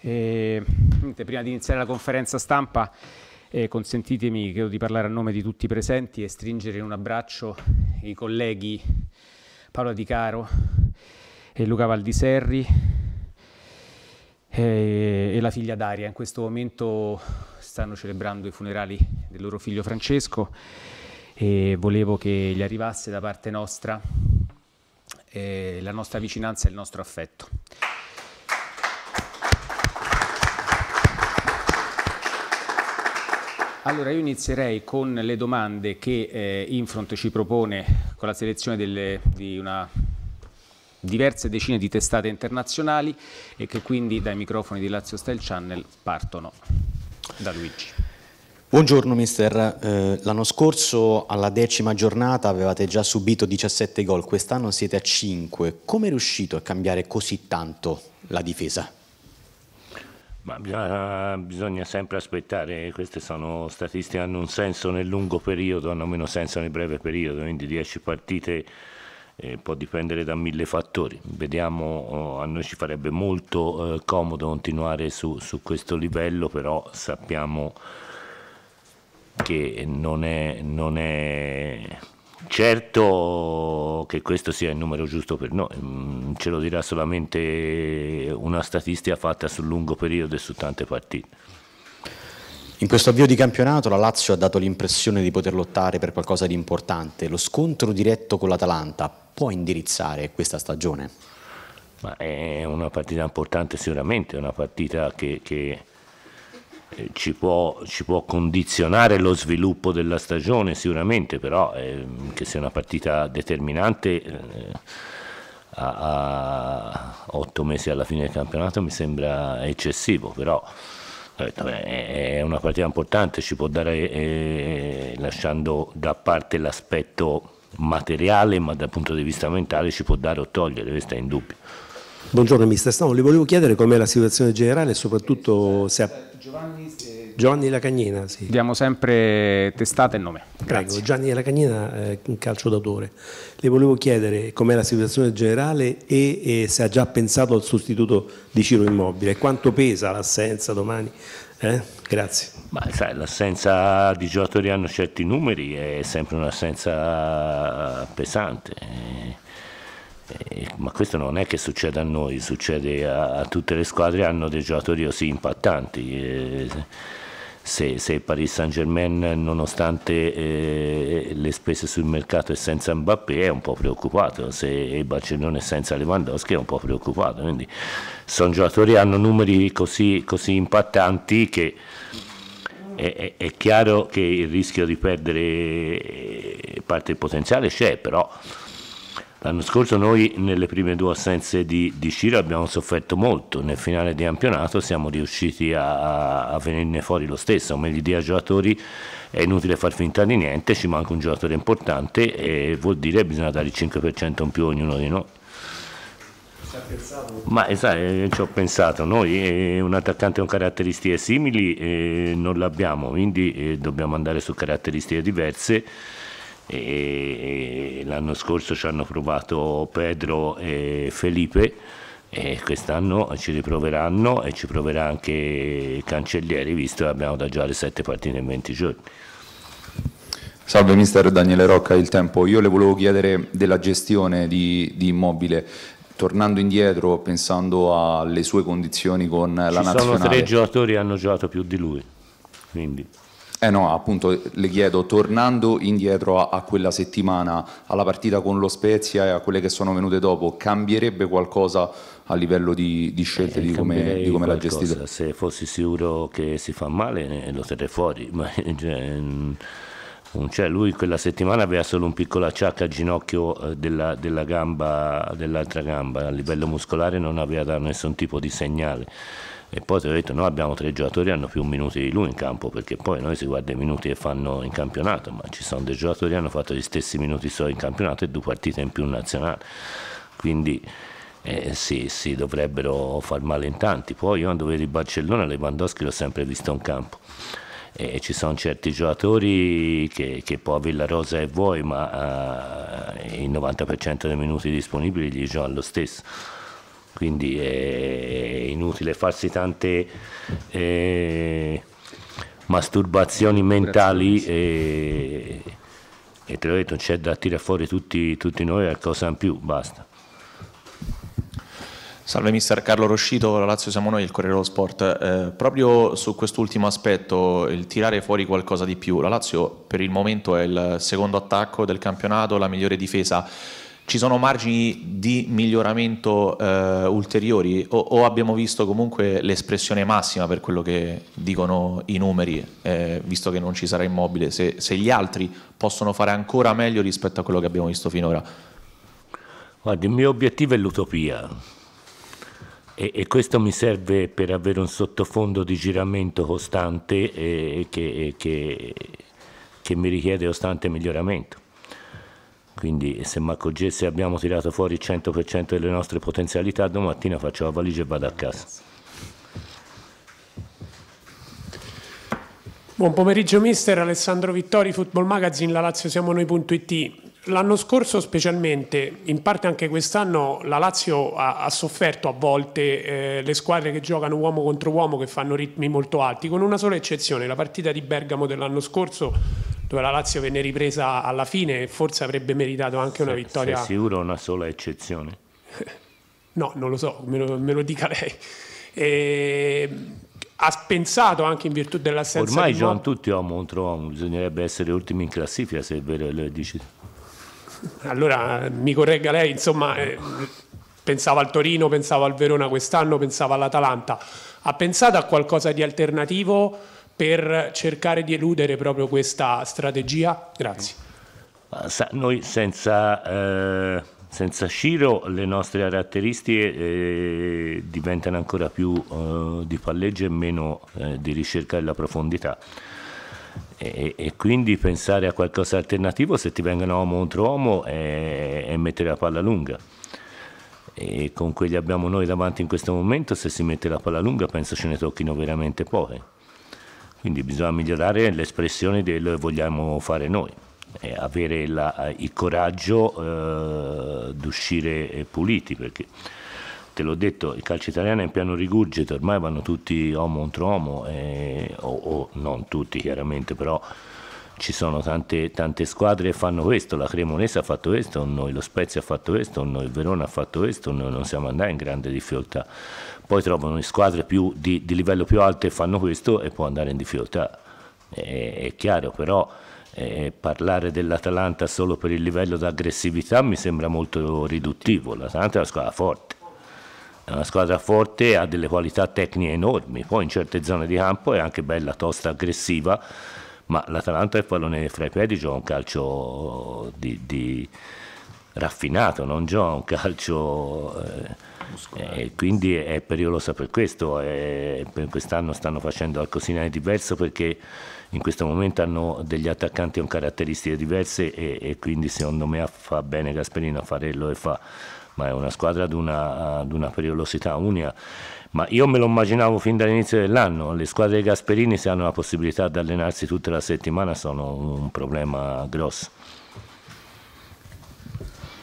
E, prima di iniziare la conferenza stampa, eh, consentitemi credo, di parlare a nome di tutti i presenti e stringere in un abbraccio i colleghi Paola Di Caro e Luca Valdiserri e, eh, e la figlia Daria. In questo momento stanno celebrando i funerali del loro figlio Francesco e volevo che gli arrivasse da parte nostra eh, la nostra vicinanza e il nostro affetto. Allora io inizierei con le domande che eh, Infront ci propone con la selezione delle, di una diverse decine di testate internazionali e che quindi dai microfoni di Lazio Style Channel partono da Luigi. Buongiorno mister, eh, l'anno scorso alla decima giornata avevate già subito 17 gol, quest'anno siete a 5, come è riuscito a cambiare così tanto la difesa? Ma bisogna, bisogna, sempre aspettare, queste sono statistiche, che hanno un senso nel lungo periodo, hanno meno senso nel breve periodo, quindi 10 partite eh, può dipendere da mille fattori. Vediamo, oh, a noi ci farebbe molto eh, comodo continuare su, su, questo livello, però sappiamo che non è, non è Certo che questo sia il numero giusto per noi, mm, ce lo dirà solamente una statistica fatta sul lungo periodo e su tante partite. In questo avvio di campionato la Lazio ha dato l'impressione di poter lottare per qualcosa di importante. Lo scontro diretto con l'Atalanta può indirizzare questa stagione? Ma è una partita importante sicuramente, è una partita che, che eh, ci può, ci può, condizionare lo sviluppo della stagione sicuramente, però eh, che sia una partita determinante eh, a, a, otto mesi alla fine del campionato mi sembra eccessivo, però eh, è una partita importante, ci può dare, eh, eh, lasciando da parte l'aspetto materiale, ma dal punto di vista mentale ci può dare o togliere, questo è in dubbio. Buongiorno mister Stano, le volevo chiedere com'è la situazione generale e soprattutto se ha Giovanni Giovanni Lacagnina, sì. Diamo sempre testata e nome. Prego, Gianni Giovanni Lacagnina, eh, calcio d'autore. Le volevo chiedere com'è la situazione generale e, e, se ha già pensato al sostituto di Ciro Immobile. Quanto pesa l'assenza domani? Eh? Grazie. l'assenza di giocatori hanno certi numeri, è sempre un'assenza pesante. Eh, eh, ma questo non è che succede a noi, succede a, a tutte le squadre, hanno dei giocatori così impattanti. Eh, se, se Paris Saint Germain nonostante eh, le spese sul mercato è senza Mbappé è un po' preoccupato, se il Barcellona è senza Lewandowski è un po' preoccupato, quindi sono giocatori che hanno numeri così, così impattanti che è, è, chiaro che il rischio di perdere eh, parte del potenziale c'è, però L'anno scorso noi nelle prime due assenze di, di Ciro abbiamo sofferto molto, nel finale di campionato siamo riusciti a, a venirne fuori lo stesso, come gli a giocatori è inutile far finta di niente, ci manca un giocatore importante e vuol dire che bisogna dare il 5% in più a ognuno di noi. Ma eh, sai, eh, ci ho pensato, noi eh, un attaccante con caratteristiche simili eh, non l'abbiamo, quindi eh, dobbiamo andare su caratteristiche diverse e l'anno scorso ci hanno provato Pedro e Felipe e quest'anno ci riproveranno e ci proverà anche il Cancellieri visto che abbiamo da già le sette partite in 20 giorni. Salve mister Daniele Rocca, il tempo. Io le volevo chiedere della gestione di, di immobile tornando indietro, pensando alle sue condizioni con Ci la nazionale. Ci sono tre giocatori che hanno giocato più di lui, quindi eh no, appunto le chiedo, tornando indietro a, a, quella settimana, alla partita con lo Spezia e a quelle che sono venute dopo, cambierebbe qualcosa a livello di, di scelte eh, di come, di come l'ha gestita? Se fossi sicuro che si fa male eh, lo terrei fuori, ma cioè, cioè, lui quella settimana aveva solo un piccolo acciacco al ginocchio eh, della, della gamba, dell'altra gamba, a livello muscolare non aveva dato nessun tipo di segnale e poi ti ho detto noi abbiamo tre giocatori che hanno più minuti di lui in campo perché poi noi si guarda i minuti che fanno in campionato ma ci sono dei giocatori che hanno fatto gli stessi minuti solo in campionato e due partite in più in nazionale quindi eh, sì, sì, dovrebbero far male in tanti poi io quando vedo il Barcellona Lewandowski l'ho sempre visto in campo e ci sono certi giocatori che, che può avere la rosa e vuoi ma eh, il 90% dei minuti disponibili gli gioca lo stesso quindi è inutile farsi tante eh, masturbazioni mentali e, e, te l'ho detto c'è da tirare fuori tutti, tutti noi cosa in più, basta. Salve mister Carlo Roscito, la Lazio siamo noi, il Corriere dello Sport. Eh, proprio su quest'ultimo aspetto, il tirare fuori qualcosa di più, la Lazio per il momento è il secondo attacco del campionato, la migliore difesa ci sono margini di miglioramento eh, ulteriori o, o, abbiamo visto comunque l'espressione massima per quello che dicono i numeri, eh, visto che non ci sarà immobile, se, se, gli altri possono fare ancora meglio rispetto a quello che abbiamo visto finora? Guarda, il mio obiettivo è l'utopia e, e questo mi serve per avere un sottofondo di giramento costante e, eh, che, e, che, che mi richiede costante miglioramento. Quindi se Marco Gessi abbiamo tirato fuori il 100% delle nostre potenzialità, domattina faccio la valigia e vado a casa. Buon pomeriggio mister, Alessandro Vittori, Football Magazine, la Lazio siamo noi.it. L'anno scorso specialmente, in parte anche quest'anno, la Lazio ha, ha sofferto a volte eh, le squadre che giocano uomo contro uomo, che fanno ritmi molto alti, con una sola eccezione, la partita di Bergamo dell'anno scorso dove la Lazio venne ripresa alla fine e forse avrebbe meritato anche una vittoria. Sei sicuro una sola eccezione? No, non lo so, me lo, me lo dica lei. E... Ha pensato anche in virtù dell'assenza Ormai di Ormai Gian tutti uomo contro uomo, bisognerebbe essere ultimi in classifica se è vero le dici. Allora mi corregga lei, insomma, eh, pensavo al Torino, pensavo al Verona quest'anno, pensavo all'Atalanta. Ha pensato a qualcosa di alternativo? per cercare di eludere proprio questa strategia? Grazie. Noi senza... Eh senza Sciro le nostre caratteristiche eh, diventano ancora più eh, di palleggio e meno eh, di ricerca della profondità. E, e, quindi pensare a qualcosa di alternativo se ti vengono uomo contro uomo è, mettere la palla lunga. E con quelli abbiamo noi davanti in questo momento, se si mette la palla lunga penso ce ne tocchino veramente poche. Quindi bisogna migliorare l'espressione del vogliamo fare noi, avere la, eh, il coraggio eh, di uscire eh, puliti, perché te l'ho detto, il calcio italiano è in piano rigurgito, ormai vanno tutti homo contro homo, eh, o, o non tutti chiaramente, però ci sono tante, tante, squadre che fanno questo, la Cremonese ha fatto questo noi, lo Spezia ha fatto questo noi, il Verona ha fatto questo noi, non siamo andati in grande difficoltà. Poi trovano le squadre più, di, di, livello più alto e fanno questo e può andare in difficoltà, è, è chiaro, però eh, parlare dell'Atalanta solo per il livello d'aggressività mi sembra molto riduttivo, l'Atalanta è una squadra forte è una squadra forte, ha delle qualità tecniche enormi, poi in certe zone di campo è anche bella, tosta, aggressiva ma l'Atalanta è il pallone fra i piedi gioca un calcio di, di raffinato, non gioca un calcio... Eh, e quindi è pericolosa per questo, è, per quest'anno stanno facendo qualcosina di diverso perché in questo momento hanno degli attaccanti con caratteristiche diverse e, e quindi secondo me fa bene Gasperino a fare farlo e fa ma è una squadra ad una, ad una pericolosità unica. Ma io me lo immaginavo fin dall'inizio dell'anno, le squadre di Gasperini se hanno la possibilità di allenarsi tutta la settimana sono un problema grosso.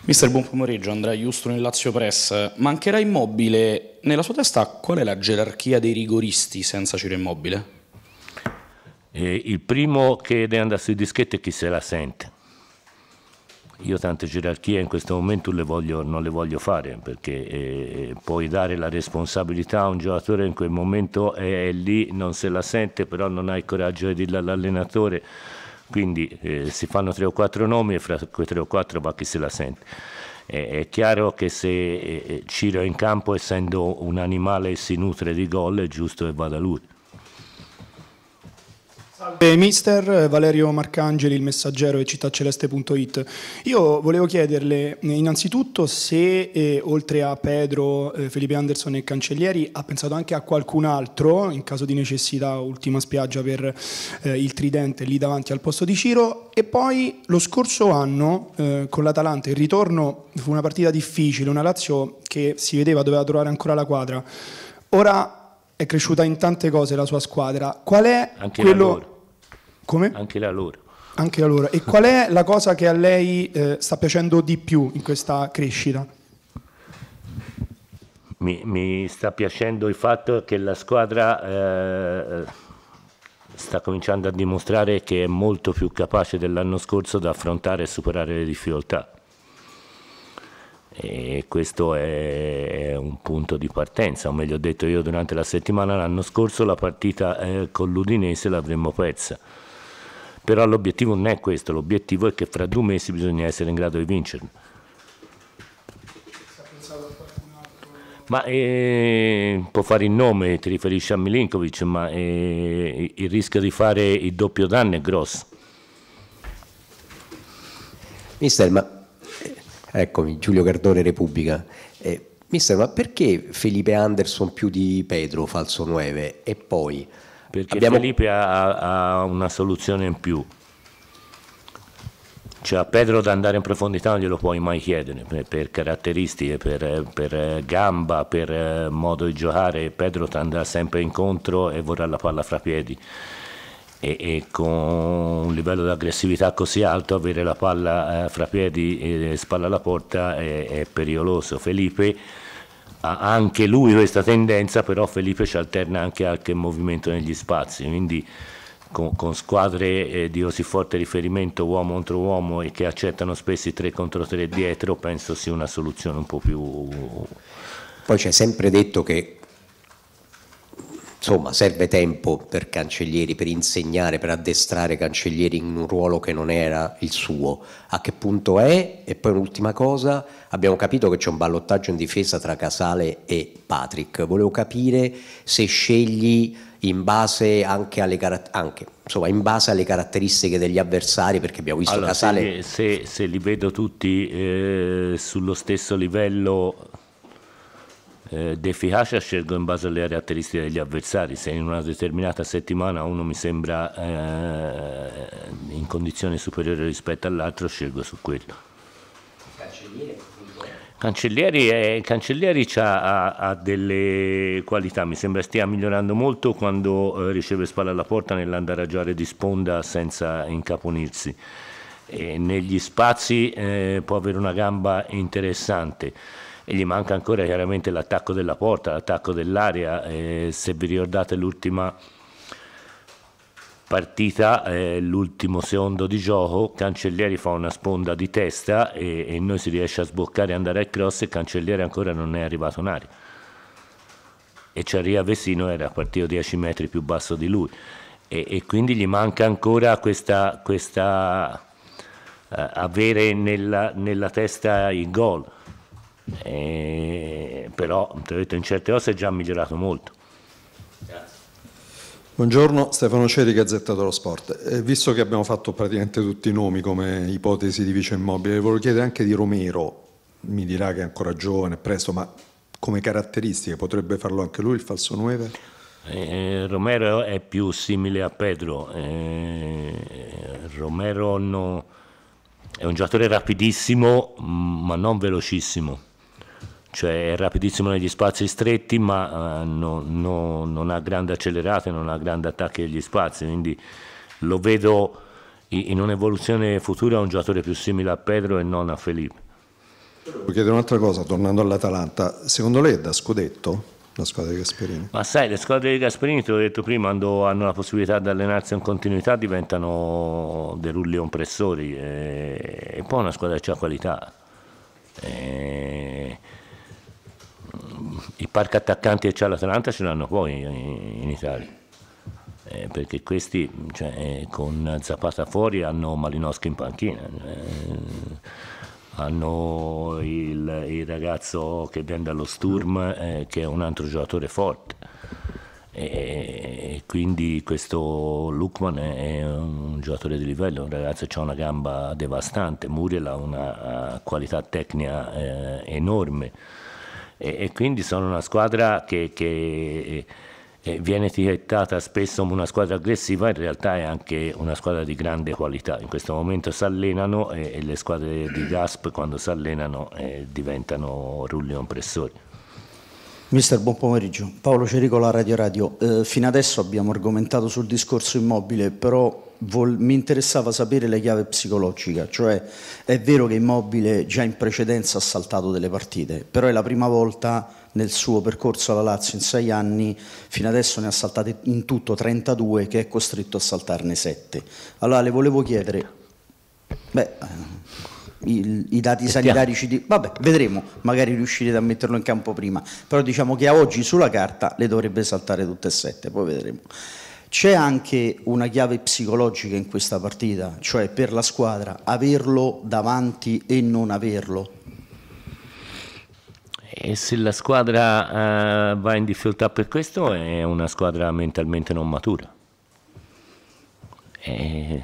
Mister, buon pomeriggio, Andrea Justro in Lazio Press. Mancherà Immobile, nella sua testa qual è la gerarchia dei rigoristi senza Ciro Immobile? Eh, il primo che deve andare sui dischetti è chi se la sente io tante gerarchie in questo momento le voglio, non le voglio fare perché eh, eh puoi dare la responsabilità a un giocatore in quel momento è, è lì, non se la sente, però non hai il coraggio di dirla all'allenatore quindi eh, si fanno tre o quattro nomi e fra quei tre o quattro va chi se la sente. Eh, è chiaro che se eh, eh, Ciro è in campo, essendo un animale si nutre di gol, è giusto che vada lui. Salve mister, Valerio Marcangeli, il messaggero e cittaceleste.it. Io volevo chiederle eh, innanzitutto se eh, oltre a Pedro, eh, Felipe Anderson e Cancellieri ha pensato anche a qualcun altro in caso di necessità, ultima spiaggia per eh, il tridente lì davanti al posto di Ciro e poi lo scorso anno eh, con l'Atalanta il ritorno fu una partita difficile, una Lazio che si vedeva doveva trovare ancora la quadra. Ora è cresciuta in tante cose la sua squadra. Qual è Anche quello come? Anche la loro. Anche la loro. E qual è la cosa che a lei eh, sta piacendo di più in questa crescita? Mi, mi sta piacendo il fatto che la squadra eh, sta cominciando a dimostrare che è molto più capace dell'anno scorso da affrontare e superare le difficoltà. E questo è un punto di partenza, o meglio detto io durante la settimana l'anno scorso la partita eh, con l'Udinese l'avremmo persa però l'obiettivo non è questo, l'obiettivo è che fra due mesi bisogna essere in grado di vincere. Ma eh, può fare il nome, ti riferisci a Milinkovic, ma eh, il rischio di fare il doppio danno è grosso. Mister, ma eh, eccomi, Giulio Cardone Repubblica. Eh, mister, ma perché Felipe Anderson più di Pedro, falso 9? E poi perché abbiamo... Felipe ha, ha una soluzione in più cioè a Pedro da andare in profondità non glielo puoi mai chiedere per, per caratteristiche, per, per, gamba, per modo di giocare. Pedro ti andrà sempre incontro e vorrà la palla fra piedi. E, e con un livello di aggressività così alto, avere la palla eh, fra piedi e spalla alla porta è, è pericoloso. Felipe ha anche lui questa tendenza, però Felipe ci alterna anche qualche movimento negli spazi, quindi con, con squadre eh, di così forte riferimento uomo contro uomo e che accettano spesso i 3 contro 3 dietro, penso sia una soluzione un po' più... Poi c'è sempre detto che insomma, serve tempo per Cancellieri, per insegnare, per addestrare Cancellieri in un ruolo che non era il suo. A che punto è? E poi un'ultima cosa, abbiamo capito che c'è un ballottaggio in difesa tra Casale e Patrick. Volevo capire se scegli in base anche alle, anche, insomma, in base alle caratteristiche degli avversari, perché abbiamo visto allora, Casale... Se, se, se, li vedo tutti eh, sullo stesso livello eh, d'efficacia scelgo in base alle caratteristiche degli avversari, se in una determinata settimana uno mi sembra eh, in condizione superiore rispetto all'altro scelgo su quello. Cancellieri? è, Cancellieri ha, ha, delle qualità, mi sembra stia migliorando molto quando eh, riceve spalla alla porta nell'andare a giocare di sponda senza incaponirsi. E negli spazi eh, può avere una gamba interessante e gli manca ancora chiaramente l'attacco della porta, l'attacco dell'area. Eh, se vi ricordate l'ultima partita, eh, l'ultimo secondo di gioco, Cancellieri fa una sponda di testa e, e noi si riesce a sboccare e andare al cross e Cancellieri ancora non è arrivato in aria. E Ciarria Vesino era partito 10 metri più basso di lui e, e quindi gli manca ancora questa, questa eh, avere nella, nella testa il gol eh, però te l'ho detto, in certe cose è già migliorato molto. Buongiorno, Stefano Ceri, Gazzetta dello Sport. Eh, visto che abbiamo fatto praticamente tutti i nomi come ipotesi di vice immobile, volevo chiedere anche di Romero, mi dirà che è ancora giovane, presto, ma come caratteristiche potrebbe farlo anche lui il falso 9? Eh, Romero è più simile a Pedro, eh, Romero no, è un giocatore rapidissimo ma non velocissimo cioè è rapidissimo negli spazi stretti ma eh, no, no, non ha grande accelerata e non ha grande attacco agli spazi, quindi lo vedo in un'evoluzione futura un giocatore più simile a Pedro e non a Felipe. Voglio chiedere un'altra cosa, tornando all'Atalanta, secondo lei è da scudetto la squadra di Gasperini? Ma sai, le squadre di Gasperini, te l'ho detto prima, quando hanno la possibilità di allenarsi in continuità diventano dei rulli compressori e, e poi una squadra che ha qualità. E i parchi attaccanti che c'è l'Atalanta ce l'hanno poi in, in Italia. Eh, perché questi cioè, eh, con Zapata fuori hanno Malinowski in panchina, cioè, eh, hanno il, il, ragazzo che viene dallo Sturm eh, che è un altro giocatore forte. E quindi questo Lukman è un giocatore di livello, un ragazzo che ha una gamba devastante, Muriel ha una qualità tecnica eh, enorme e, e quindi sono una squadra che, che eh, viene etichettata spesso come una squadra aggressiva, in realtà è anche una squadra di grande qualità. In questo momento si allenano e, eh, e le squadre di Gasp quando si allenano eh, diventano rulli compressori. Mister, buon pomeriggio. Paolo Cericola, Radio Radio. Eh, fino adesso abbiamo argomentato sul discorso immobile, però mi interessava sapere la chiave psicologica, cioè è vero che Immobile già in precedenza ha saltato delle partite, però è la prima volta nel suo percorso alla Lazio in sei anni, fino adesso ne ha saltate in tutto 32 che è costretto a saltarne 7. Allora le volevo chiedere... Beh, i, i dati sanitari ci dicono, vabbè vedremo, magari riuscirete a metterlo in campo prima, però diciamo che a oggi sulla carta le dovrebbe saltare tutte e sette, poi vedremo. C'è anche una chiave psicologica in questa partita, cioè per la squadra averlo davanti e non averlo. E se la squadra eh, va in difficoltà per questo è una squadra mentalmente non matura. E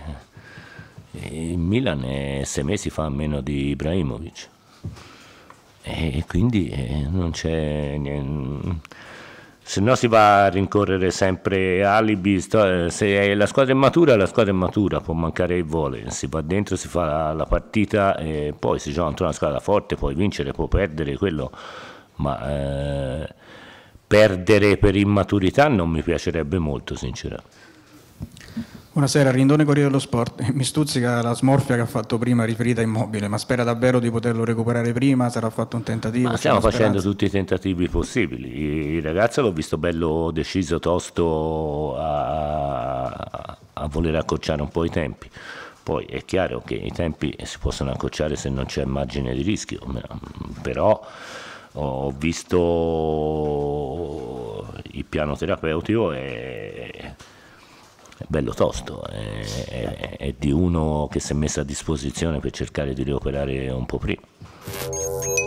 il Milan è sei mesi fa meno di Ibrahimovic e quindi eh, non c'è niente se no si va a rincorrere sempre alibi, se la squadra è matura, la squadra è matura, può mancare il vole, si va dentro, si fa la partita e poi si gioca contro una squadra forte, puoi vincere, può perdere, quello, ma eh, perdere per immaturità non mi piacerebbe molto sinceramente. Buonasera, Rindone Corriere dello Sport. Mi stuzzica la smorfia che ha fatto prima riferita a Immobile, ma spera davvero di poterlo recuperare prima? Sarà fatto un tentativo? Ma stiamo facendo tutti i tentativi possibili. Il ragazzo l'ho visto bello deciso, tosto a, a voler accorciare un po' i tempi. Poi è chiaro che i tempi si possono accorciare se non c'è margine di rischio, però ho visto il piano terapeutico e bello tosto, è, eh, è, è di uno che si è messo a disposizione per cercare di recuperare un po' prima.